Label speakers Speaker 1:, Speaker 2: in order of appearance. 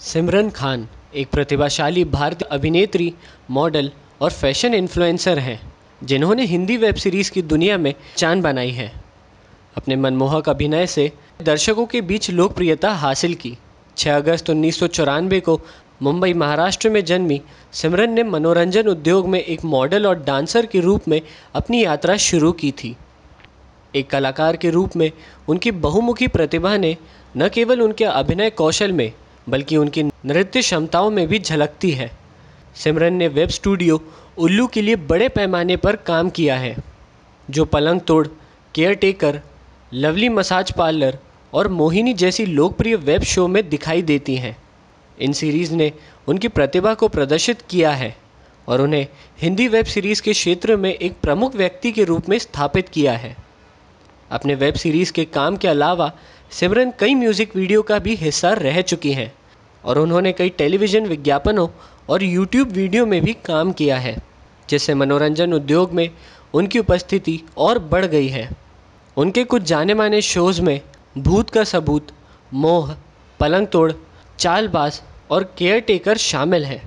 Speaker 1: सिमरन खान एक प्रतिभाशाली भारतीय अभिनेत्री मॉडल और फैशन इन्फ्लुएंसर हैं जिन्होंने हिंदी वेब सीरीज़ की दुनिया में चान बनाई है अपने मनमोहक अभिनय से दर्शकों के बीच लोकप्रियता हासिल की 6 अगस्त उन्नीस को मुंबई महाराष्ट्र में जन्मी सिमरन ने मनोरंजन उद्योग में एक मॉडल और डांसर के रूप में अपनी यात्रा शुरू की थी एक कलाकार के रूप में उनकी बहुमुखी प्रतिभा ने न केवल उनके अभिनय कौशल में बल्कि उनकी नृत्य क्षमताओं में भी झलकती है सिमरन ने वेब स्टूडियो उल्लू के लिए बड़े पैमाने पर काम किया है जो Palang Tod caretaker lovely massage parlour और मोहिनी जैसी लोकप्रिय वेब शो में दिखाई देती हैं इन सीरीज़ ने उनकी प्रतिभा को प्रदर्शित किया है और उन्हें हिंदी वेब सीरीज़ के क्षेत्र में एक प्रमुख व्यक्ति के रूप में स्थापित किया है अपने वेब सीरीज़ के काम के अलावा सिमरन कई म्यूज़िक वीडियो का भी हिस्सा रह चुकी हैं और उन्होंने कई टेलीविज़न विज्ञापनों और यूट्यूब वीडियो में भी काम किया है जिससे मनोरंजन उद्योग में उनकी उपस्थिति और बढ़ गई है उनके कुछ जाने माने शोज़ में भूत का सबूत मोह पलंग तोड़ चालबाज और केयर टेकर शामिल हैं